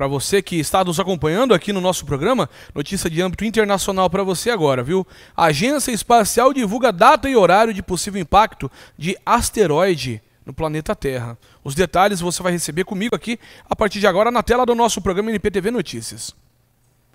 para você que está nos acompanhando aqui no nosso programa, notícia de âmbito internacional para você agora, viu? A Agência Espacial divulga data e horário de possível impacto de asteroide no planeta Terra. Os detalhes você vai receber comigo aqui a partir de agora na tela do nosso programa NPTV Notícias.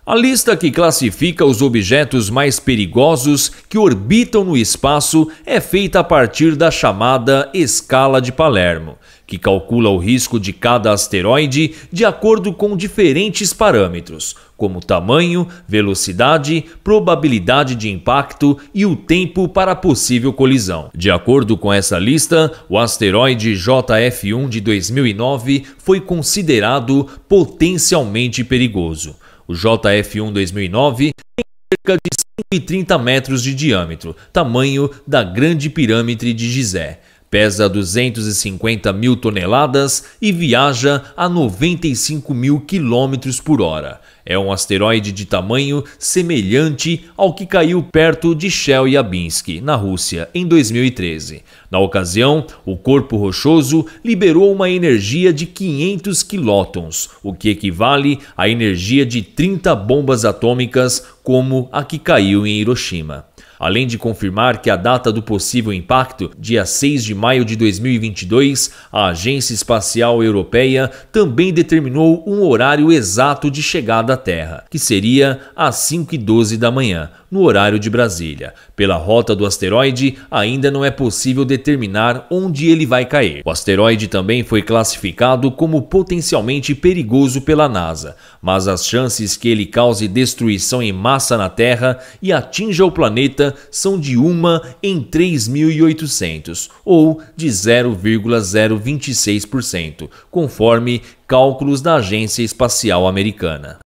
A lista que classifica os objetos mais perigosos que orbitam no espaço é feita a partir da chamada escala de Palermo, que calcula o risco de cada asteroide de acordo com diferentes parâmetros, como tamanho, velocidade, probabilidade de impacto e o tempo para possível colisão. De acordo com essa lista, o asteroide JF1 de 2009 foi considerado potencialmente perigoso. O JF1 2009 tem cerca de 130 metros de diâmetro, tamanho da Grande Pirâmide de Gizé pesa 250 mil toneladas e viaja a 95 mil quilômetros por hora. É um asteroide de tamanho semelhante ao que caiu perto de Chelyabinsk, na Rússia, em 2013. Na ocasião, o corpo rochoso liberou uma energia de 500 quilótons, o que equivale à energia de 30 bombas atômicas como a que caiu em Hiroshima além de confirmar que a data do possível impacto, dia 6 de maio de 2022, a Agência Espacial Europeia também determinou um horário exato de chegada à Terra, que seria às 5 e 12 da manhã, no horário de Brasília. Pela rota do asteroide, ainda não é possível determinar onde ele vai cair. O asteroide também foi classificado como potencialmente perigoso pela NASA, mas as chances que ele cause destruição em massa na Terra e atinja o planeta alta são de 1 em 3.800, ou de 0,026%, conforme cálculos da Agência Espacial Americana.